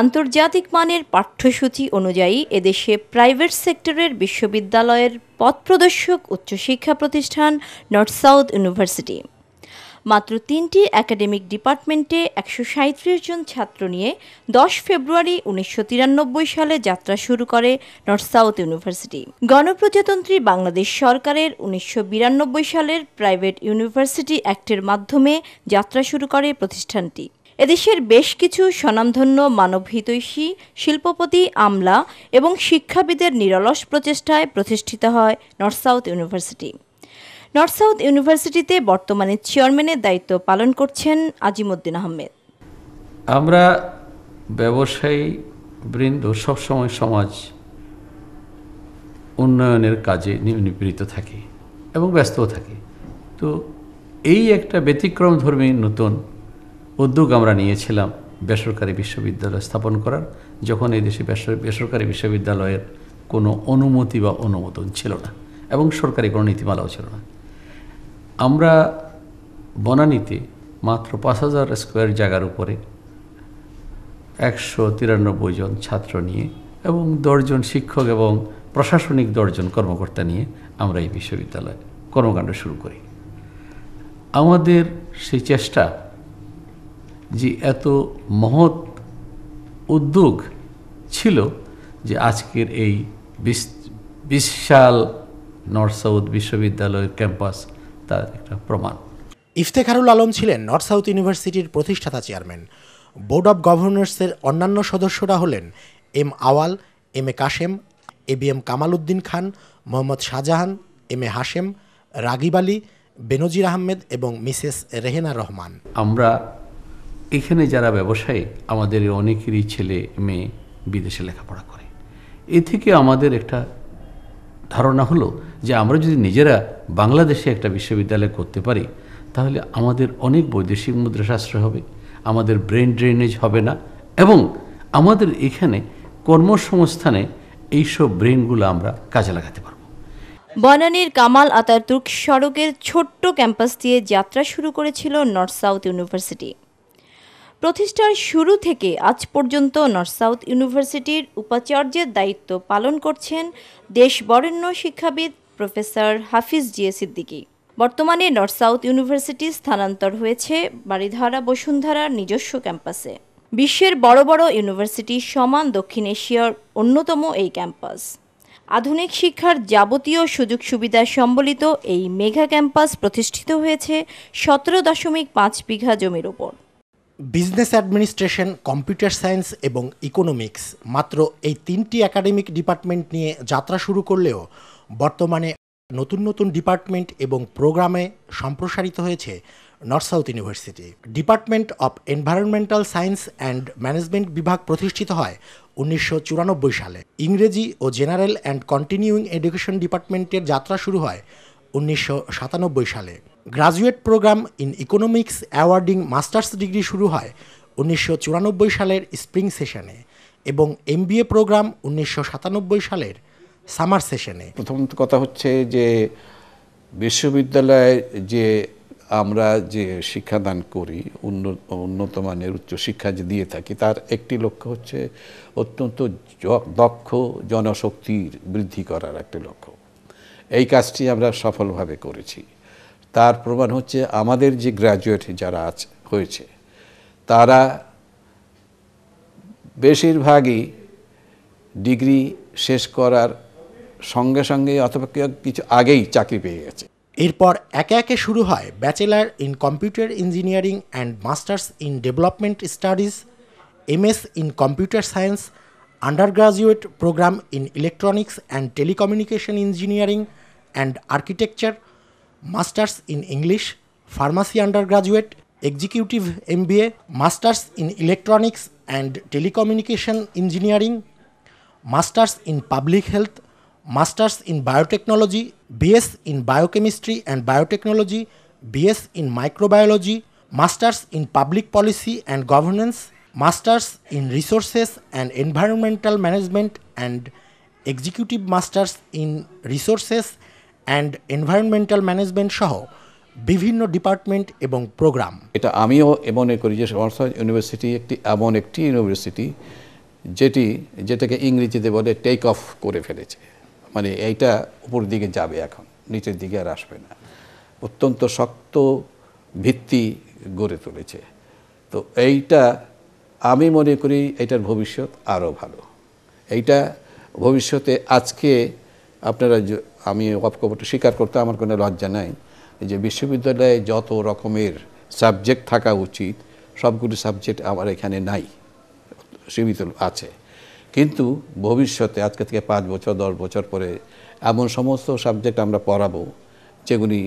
আন্তর্জাতিক মানের পাঠ্যসূচি অনুযায়ী এদেশে প্রাইভেট সেক্টরের বিশ্ববিদ্যালয়ের পথপ্রদর্শক উচ্চশিক্ষা প্রতিষ্ঠান নর্থ সাউথ ইউনিভার্সিটি মাত্র তিনটি একাডেমিক ডিপার্টমেন্টে একশো সাঁত্রিশ জন ছাত্র নিয়ে দশ ফেব্রুয়ারি উনিশশো সালে যাত্রা শুরু করে নর্থ সাউথ ইউনিভার্সিটি গণপ্রজাতন্ত্রী বাংলাদেশ সরকারের উনিশশো সালের প্রাইভেট ইউনিভার্সিটি অ্যাক্টের মাধ্যমে যাত্রা শুরু করে প্রতিষ্ঠানটি এদেশের বেশ কিছু স্বনামধন্য মানবহিতৈষী শিল্পপতি আমলা এবং শিক্ষাবিদের নিরলস প্রচেষ্টায় প্রতিষ্ঠিত হয় North South University North South ইউনিভার্সিটিতে বর্তমানে চেয়ারম্যানের দায়িত্ব পালন করছেন আজিমুদ্দিন আহমেদ আমরা ব্যবসায়ী বৃন্দ সবসময় সমাজ উন্নয়নের কাজে নিবৃত থাকি এবং ব্যস্তও থাকি তো এই একটা ব্যতিক্রম ধর্মী নতুন উদ্যোগ আমরা নিয়েছিলাম বেসরকারি বিশ্ববিদ্যালয় স্থাপন করার যখন এই দেশে বেসরকারি বিশ্ববিদ্যালয়ের কোনো অনুমতি বা অনুমোদন ছিল না এবং সরকারি কোনো নীতিমালাও ছিল না আমরা বনানীতে মাত্র পাঁচ হাজার স্কোয়ার জায়গার উপরে একশো তিরানব্বই জন ছাত্র নিয়ে এবং দশজন শিক্ষক এবং প্রশাসনিক দশজন কর্মকর্তা নিয়ে আমরা এই বিশ্ববিদ্যালয় কর্মকাণ্ড শুরু করি আমাদের সেই চেষ্টা যে এত মহৎ উদ্যোগ ছিল যে আজকের এই বিশাল নর্থ সাউথ বিশ্ববিদ্যালয়ের ক্যাম্পাস তার একটা প্রমাণ ইফতেখারুল আলম ছিলেন নর্থ সাউথ ইউনিভার্সিটির প্রতিষ্ঠাতা চেয়ারম্যান বোর্ড অব গভর্নর্সের অন্যান্য সদস্যরা হলেন M Awal M A Kashem A B M Kamal Uddin Khan Mohammad Shahjahan M A Hashem Ragib Ali Benazir Ahmed এবং মিসেস রেহেনা রহমান আমরা এখানে যারা ব্যবসায়ী আমাদের অনেকেরই ছেলে মেয়ে বিদেশে লেখাপড়া করে এ থেকে আমাদের একটা ধারণা হলো যে আমরা যদি নিজেরা বাংলাদেশে একটা বিশ্ববিদ্যালয় করতে পারি তাহলে আমাদের অনেক বৈদেশিক মুদ্রাশাস্ত্র হবে আমাদের ব্রেন ড্রেনেজ হবে না এবং আমাদের এখানে কর্মসংস্থানে এইসব ব্রেনগুলো আমরা কাজে লাগাতে পারব বনানীর কামাল আতাতুর্ক সড়কের ছোট্ট ক্যাম্পাস দিয়ে যাত্রা শুরু করেছিল নর্থ সাউথ ইউনিভার্সিটি প্রতিষ্ঠার শুরু থেকে আজ পর্যন্ত নর্থ সাউথ ইউনিভার্সিটির উপাচার্যের দায়িত্ব পালন করছেন দেশ বরেণ্য শিক্ষাবিদ প্রফেসর হাফিজ জিয়ে সিদ্দিকী বর্তমানে নর্থ সাউথ ইউনিভার্সিটি স্থানান্তর হয়েছে বাড়িধারা বসুন্ধরার নিজস্ব ক্যাম্পাসে বিশ্বের বড় বড় ইউনিভার্সিটি সমান দক্ষিণ এশিয়ার অন্যতম এই ক্যাম্পাস আধুনিক শিক্ষার যাবতীয় সুযোগ সুবিধা সম্বলিত এই মেগা ক্যাম্পাস প্রতিষ্ঠিত হয়েছে সতেরো দশমিক পাঁচ বিঘা জমির ওপর বিজনেস অ্যাডমিনিস্ট্রেশন কম্পিউটার সায়েন্স এবং ইকোনমিক্স মাত্র এই তিনটি একাডেমিক ডিপার্টমেন্ট নিয়ে যাত্রা শুরু করলেও বর্তমানে নতুন নতুন ডিপার্টমেন্ট এবং প্রোগ্রামে সম্প্রসারিত হয়েছে North South University department of environmental science and management বিভাগ প্রতিষ্ঠিত হয় উনিশশো সালে ইংরেজি ও জেনারেল অ্যান্ড কন্টিনিউইং এডুকেশন ডিপার্টমেন্টের যাত্রা শুরু হয় উনিশশো সালে graduate programme in economics awarding masters degree শুরু হয় উনিশশো সালের স্প্রিং সেশনে এবং এম প্রোগ্রাম উনিশশো সালের সামার সেশনে প্রথম কথা হচ্ছে যে বিশ্ববিদ্যালয়ে যে আমরা যে শিক্ষাদান করি উন্নত মানের উচ্চশিক্ষা যে দিয়ে থাকি তার একটি লক্ষ্য হচ্ছে অত্যন্ত দক্ষ জনশক্তির বৃদ্ধি করার একটি লক্ষ্য এই কাজটি আমরা সফলভাবে করেছি তার প্রমাণ হচ্ছে আমাদের যে গ্র্যাজুয়েট যারা আছে হয়েছে তারা বেশিরভাগই ডিগ্রি শেষ করার সঙ্গে সঙ্গে অথবা কিছু আগেই চাকরি পেয়ে গেছে এরপর একে একে শুরু হয় bachelor in computer engineering and masters in development studies MS in computer science graduate programme in electronics and telecommunication engineering and architecture masters in English pharmacy undergraduate executive MBA masters in electronics and telecommunication engineering masters in public health masters in biotechnology BS in biochemistry and biotechnology BS in microbiology masters in public policy and governance masters in resources and environmental management and executive masters in resources and environmental management সহ বিভিন্ন department এবং programme এটা আমিও মনে করি যে অর্থাৎ university একটি এমন একটি ইউনিভার্সিটি যেটি যেটাকে ইংরেজিতে বলে টেক অফ করে ফেলেছে মানে এইটা উপর দিকে যাবে এখন নিচের দিকে আর আসবে না অত্যন্ত শক্ত ভিত্তি গড়ে তুলেছে তো এইটা আমি মনে করি এটার ভবিষ্যৎ আরও ভালো এইটা ভবিষ্যতে আজকে আপনারা আমি অপকপটে স্বীকার করতে আমার কোনো লজ্জা নাই যে বিশ্ববিদ্যালয়ে যত রকমের সাবজেক্ট থাকা উচিত সবগুলি সাবজেক্ট আমার এখানে নাই সীমিত আছে কিন্তু ভবিষ্যতে আজকে থেকে পাঁচ বছর দশ বছর পরে এমন সমস্ত সাবজেক্ট আমরা পড়াবো যেগুলি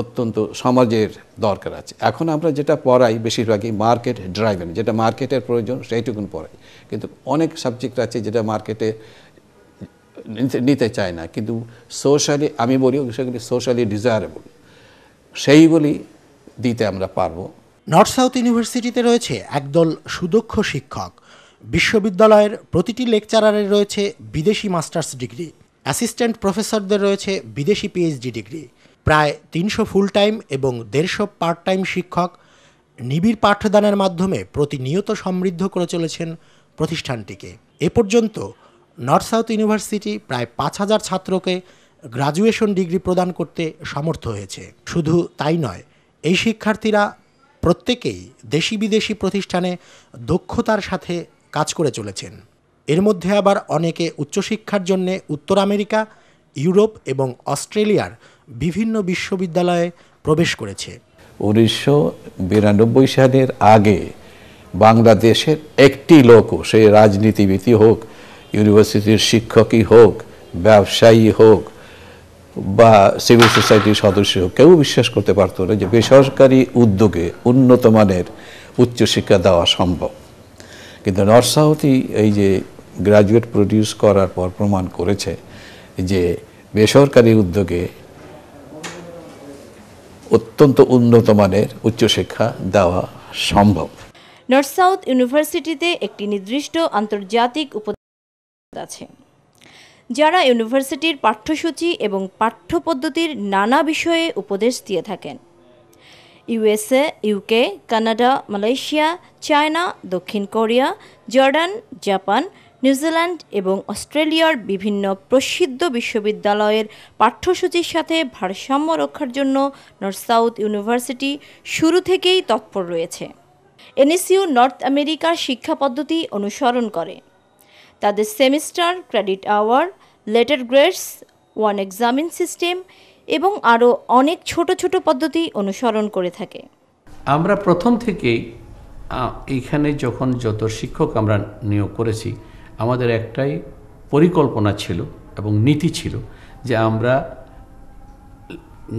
অত্যন্ত সমাজের দরকার আছে এখন আমরা যেটা পড়াই বেশিরভাগই মার্কেট ড্রাইভেন যেটা মার্কেটের প্রয়োজন সেইটুকুন পড়াই কিন্তু অনেক সাবজেক্ট আছে যেটা মার্কেটে নিতে চায় না কিন্তু সোশ্যালি আমি বলি সেগুলি সোশ্যালি ডিজায়ারেবল সেইগুলি দিতে আমরা পারবো নর্থ সাউথ ইউনিভার্সিটিতে রয়েছে একদল সুদক্ষ শিক্ষক বিশ্ববিদ্যালয়ের প্রতিটি লেকচারারের রয়েছে বিদেশি মাস্টার্স ডিগ্রি অ্যাসিস্ট্যান্ট প্রফেসরদের রয়েছে বিদেশি পিএইচডি ডিগ্রি প্রায় তিনশো ফুল টাইম এবং দেড়শো পার্ট টাইম শিক্ষক নিবিড় পাঠদানের মাধ্যমে প্রতিনিয়ত সমৃদ্ধ করে চলেছেন প্রতিষ্ঠানটিকে এ পর্যন্ত নর্থ সাউথ ইউনিভার্সিটি প্রায় পাঁচ হাজার ছাত্রকে গ্রাজুয়েশন ডিগ্রি প্রদান করতে সমর্থ হয়েছে শুধু তাই নয় এই শিক্ষার্থীরা প্রত্যেকেই দেশি বিদেশি প্রতিষ্ঠানে দক্ষতার সাথে কাজ করে চলেছেন এর মধ্যে আবার অনেকে উচ্চশিক্ষার জন্য উত্তর আমেরিকা ইউরোপ এবং অস্ট্রেলিয়ার বিভিন্ন বিশ্ববিদ্যালয়ে প্রবেশ করেছে উনিশশো বিরানব্বই সালের আগে বাংলাদেশের একটি লোকও সে রাজনীতিবিদই হোক ইউনিভার্সিটির শিক্ষকই হোক ব্যবসায়ী হোক বা সিভিল সোসাইটির সদস্য হোক কেউ বিশ্বাস করতে পারত না যে বেসরকারি উদ্যোগে উন্নত মানের উচ্চশিক্ষা দেওয়া সম্ভব কিন্তু নর্থ এই যে গ্রাজুয়েট প্রডিউস করার পর প্রমাণ করেছে যে বেসরকারি উদ্যোগে অত্যন্ত উন্নত মানের উচ্চশিক্ষা দেওয়া সম্ভব নর্থ সাউথ ইউনিভার্সিটিতে একটি নির্দিষ্ট আন্তর্জাতিক উপ আছে যারা ইউনিভার্সিটির পাঠ্যসূচি এবং পাঠ্যপদ্ধতির নানা বিষয়ে উপদেশ দিয়ে থাকেন USA UK Canada Malaysia China দক্ষিণ কোরিয়া জর্ডান জাপান নিউজিল্যান্ড এবং অস্ট্রেলিয়ার বিভিন্ন প্রসিদ্ধ বিশ্ববিদ্যালয়ের পাঠ্যসূচির সাথে ভারসাম্য রক্ষার জন্য নর্থ সাউথ ইউনিভার্সিটি শুরু থেকেই তৎপর রয়েছে এনএসইউ নর্থ আমেরিকার শিক্ষা পদ্ধতি অনুসরণ করে তাদের semester credit hour letter grades one examine system এবং আরও অনেক ছোট ছোট পদ্ধতি অনুসরণ করে থাকে আমরা প্রথম থেকেই এইখানে যখন যত শিক্ষক আমরা নিয়োগ করেছি আমাদের একটাই পরিকল্পনা ছিল এবং নীতি ছিল যে আমরা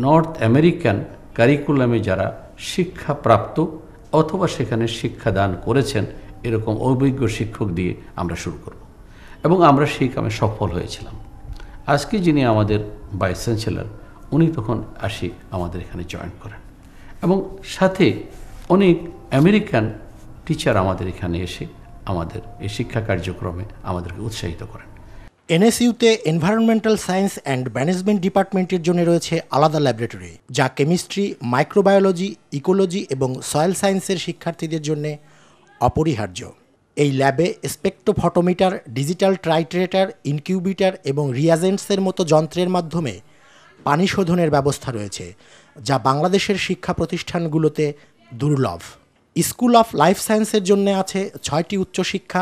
নর্থ আমেরিকান কারিকুলামে যারা শিক্ষা প্রাপ্ত অথবা সেখানে শিক্ষাদান করেছেন এরকম অভিজ্ঞ শিক্ষক দিয়ে আমরা শুরু করব এবং আমরা সেই কামে সফল হয়েছিলাম আজকে যিনি আমাদের ভাইস চ্যান্সেলার উনি তখন আসি আমাদের এখানে জয়েন করেন এবং সাথে অনেক আমেরিকান টিচার আমাদের এখানে এসে আমাদের এই শিক্ষা কার্যক্রমে আমাদেরকে উৎসাহিত করেন এনএসইউতে এনভায়রনমেন্টাল সায়েন্স অ্যান্ড ম্যানেজমেন্ট ডিপার্টমেন্টের জন্য রয়েছে আলাদা ল্যাবরেটরি যা কেমিস্ট্রি মাইক্রোবায়োলজি ইকোলজি এবং সয়েল সায়েন্সের শিক্ষার্থীদের জন্য অপরিহার্য এই ল্যাবে স্পেক্টোফটোমিটার ডিজিটাল ট্রাইট্রেটার ইনকিউবিটার এবং রিয়াজেন্টসের মতো যন্ত্রের মাধ্যমে পানি শোধনের ব্যবস্থা রয়েছে যা বাংলাদেশের শিক্ষা প্রতিষ্ঠানগুলোতে দুর্লভ স্কুল অফ লাইফ সায়েন্সের জন্য আছে ছয়টি উচ্চশিক্ষা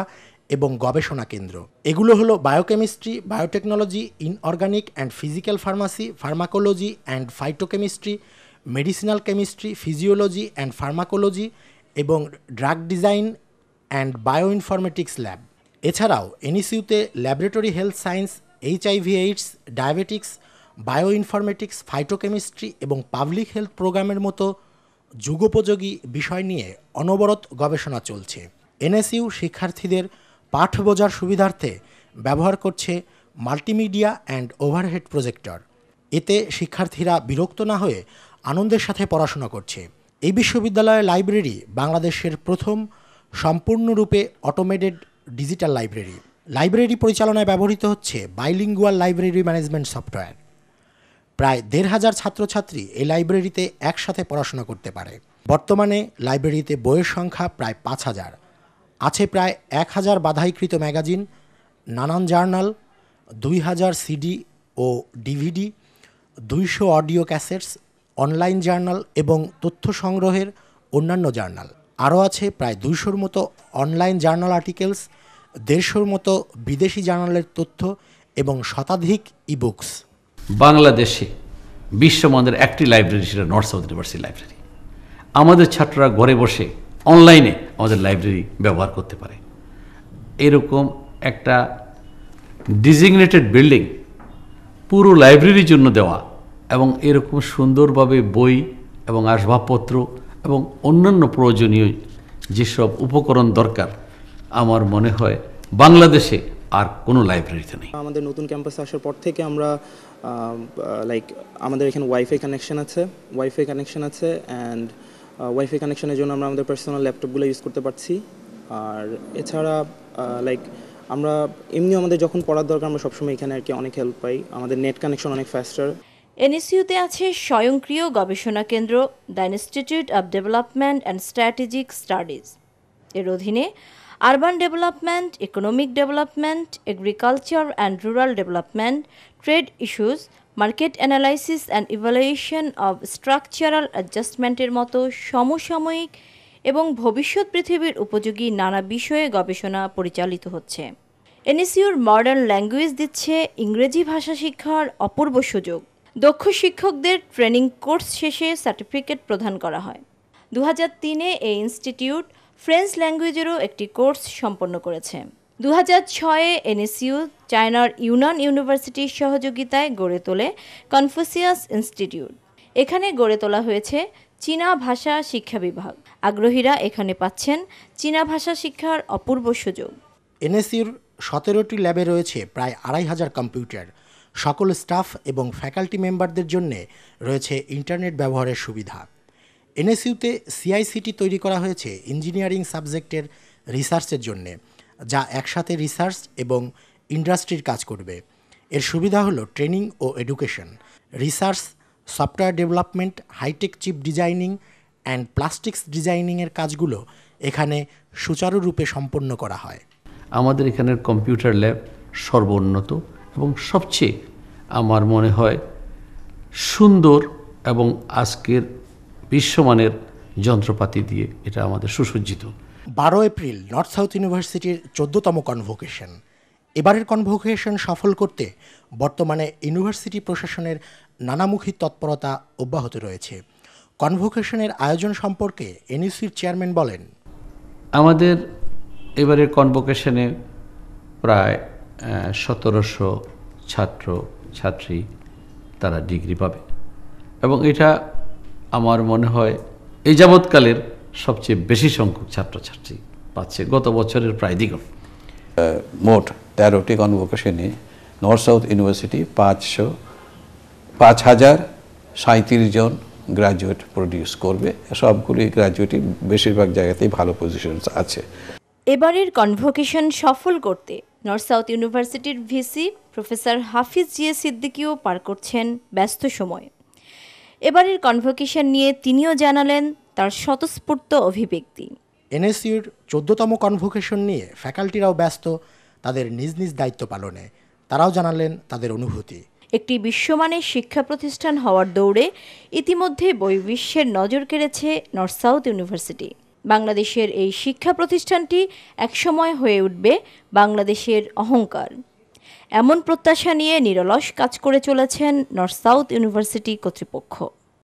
এবং গবেষণা কেন্দ্র এগুলো হলো biochemistry biotechnology inorganic and physical pharmacy pharmacology and phytochemistry medicinal chemistry physiology and pharmacology এবং drug design and bioinformatics lab এছাড়াও এনইসিউতে laboratory health science HIV AIDS diabetics bioinformatics phytochemistry এবং পাবলিক হেলথ প্রোগ্রামের মতো যুগোপযোগী বিষয় নিয়ে অনবরত গবেষণা চলছে এনএসইউ শিক্ষার্থীদের পাঠ বোঝার সুবিধার্থে ব্যবহার করছে মাল্টিমিডিয়া অ্যান্ড ওভারহেড প্রজেক্টর এতে শিক্ষার্থীরা বিরক্ত না হয়ে আনন্দের সাথে পড়াশোনা করছে এই বিশ্ববিদ্যালয়ের লাইব্রেরি বাংলাদেশের প্রথম সম্পূর্ণরূপে অটোমেটেড ডিজিটাল লাইব্রেরি লাইব্রেরি পরিচালনায় ব্যবহৃত হচ্ছে বাইলিঙ্গুয়াল লাইব্রেরি ম্যানেজমেন্ট সফটওয়্যার প্রায় দেড় হাজার ছাত্রছাত্রী এই লাইব্রেরিতে একসাথে পড়াশোনা করতে পারে বর্তমানে লাইব্রেরিতে বইয়ের সংখ্যা প্রায় পাঁচ হাজার আছে প্রায় এক হাজার বাধাইকৃত ম্যাগাজিন নানান জার্নাল দুই হাজার সিডি ও ডিভিডি দুইশো অডিও ক্যাসেটস অনলাইন জার্নাল এবং তথ্য সংগ্রহের অন্যান্য জার্নাল আরও আছে প্রায় দুইশোর মতো অনলাইন জার্নাল আর্টিকেলস দেড়শোর মতো বিদেশি জার্নালের তথ্য এবং শতাধিক ই বুকস বাংলাদেশে বিশ্বমানের একটি লাইব্রেরি সেটা নর্থ সাউথ ইউনিভার্সিটি লাইব্রেরি আমাদের ছাত্ররা ঘরে বসে অনলাইনে আমাদের লাইব্রেরি ব্যবহার করতে পারে এরকম একটা ডিজিগনেটেড বিল্ডিং পুরো লাইব্রেরির জন্য দেওয়া এবং এরকম সুন্দরভাবে বই এবং আসবাবপত্র এবং অন্যান্য প্রয়োজনীয় যেসব উপকরণ দরকার আমার মনে হয় বাংলাদেশে আর কোনো লাইব্রেরিতে নেই আমাদের নতুন ক্যাম্পাসে আসার পর থেকে আমরা লাইক আমাদের এখানে ওয়াইফাই কানেকশন আছে ওয়াইফাই কানেকশন আছে অ্যান্ড ওয়াইফাই কানেকশনের জন্য আমরা আমাদের পার্সোনাল ল্যাপটপগুলো ইউজ করতে পারছি আর এছাড়া লাইক আমরা এমনি আমাদের যখন পড়ার দরকার আমরা সবসময় এখানে আর কি অনেক হেল্প পাই আমাদের নেট কানেকশন অনেক ফাস্টার এনএসইউতে আছে স্বয়ংক্রিয় গবেষণা কেন্দ্র the institute of development and strategic studies এর অধীনে urban development economic development agriculture and rural development trade issues market analysis and evaluation of structural অ্যাডজাস্টমেন্টের মতো সমসাময়িক এবং ভবিষ্যৎ পৃথিবীর উপযোগী নানা বিষয়ে গবেষণা পরিচালিত হচ্ছে এনএসইউর মডার্ন ল্যাঙ্গুয়েজ দিচ্ছে ইংরেজি ভাষা শিক্ষার অপূর্ব সুযোগ দক্ষ শিক্ষকদের ট্রেনিং কোর্স শেষে সার্টিফিকেট প্রদান করা হয় দু হাজার তিনে এই ইনস্টিটিউট ফ্রেঞ্চ ল্যাঙ্গুয়েজেরও একটি কোর্স সম্পন্ন করেছে দু হাজার ছয়ে এনএসইউ চায়নার ইউনান ইউনিভার্সিটির সহযোগিতায় গড়ে তোলে কনফুসিয়াস ইনস্টিটিউট এখানে গড়ে তোলা হয়েছে চীনা ভাষা শিক্ষা বিভাগ আগ্রহীরা এখানে পাচ্ছেন চীনা ভাষা শিক্ষার অপূর্ব সুযোগ এনএসইউর সতেরোটি ল্যাবে রয়েছে প্রায় আড়াই হাজার কম্পিউটার সকল স্টাফ এবং ফ্যাকাল্টি মেম্বারদের জন্যে রয়েছে ইন্টারনেট ব্যবহারের সুবিধা এনএসইউতে সিআইসিটি তৈরি করা হয়েছে ইঞ্জিনিয়ারিং সাবজেক্টের রিসার্চের জন্যে যা একসাথে রিসার্চ এবং ইন্ডাস্ট্রির কাজ করবে এর সুবিধা হলো ট্রেনিং ও education research software development hi tech chip designing and plastics ডিজাইনিংয়ের কাজগুলো এখানে সুচারুরূপে সম্পন্ন করা হয় আমাদের এখানের কম্পিউটার ল্যাব সর্বোন্নত এবং সবচেয়ে আমার মনে হয় সুন্দর এবং আজকের বিশ্বমানের যন্ত্রপাতি দিয়ে এটা আমাদের সুসজ্জিত বারো এপ্রিল নর্থ সাউথ ইউনিভার্সিটির চোদ্দতম কনভোকেশন এবারের কনভোকেশন সফল করতে বর্তমানে ইউনিভার্সিটি প্রশাসনের নানামুখী তৎপরতা অব্যাহত রয়েছে কনভোকেশনের আয়োজন সম্পর্কে এনইসির চেয়ারম্যান বলেন আমাদের এবারের কনভোকেশনে প্রায় সতেরোশো ছাত্র ছাত্রী তারা ডিগ্রি পাবে এবং এটা আমার মনে হয় এই যাবৎকালের সবচেয়ে বেশি সংখ্যক ছাত্রছাত্রী পাচ্ছে গত বছরের প্রায় দ্বিগুণ মোট তেরোটি কনভোকেশনে নর্থ সাউথ ইউনিভার্সিটি পাঁচশো পাঁচ হাজার সাঁত্রিশ জন গ্রাজুয়েট প্রডিউস করবে সবগুলি গ্রাজুয়েটই বেশিরভাগ জায়গাতেই ভালো পজিশন আছে এবারের কনভোকেশন সফল করতে নর্থ সাউথ ইউনিভার্সিটির ভিসি প্রফেসর হাফিজ জিয়া সিদ্দিকিও পার করছেন ব্যস্ত সময় এবারের কনভোকেশন নিয়ে তিনিও জানালেন তার স্বতঃস্ফূর্ত অভিব্যক্তি এনএসইউর চোদ্দতম কনভোকেশন নিয়ে ফ্যাকাল্টিরাও ব্যস্ত তাদের নিজ নিজ দায়িত্ব পালনে তারাও জানালেন তাদের অনুভূতি একটি বিশ্বমানের শিক্ষা প্রতিষ্ঠান হওয়ার দৌড়ে ইতিমধ্যে বই বিশ্বের নজর কেড়েছে নর্থ সাউথ ইউনিভার্সিটি বাংলাদেশের এই শিক্ষা প্রতিষ্ঠানটি একসময় হয়ে উঠবে বাংলাদেশের অহংকার এমন প্রত্যাশা নিয়ে নিরলস কাজ করে চলেছেন নর্থ সাউথ ইউনিভার্সিটি কর্তৃপক্ষ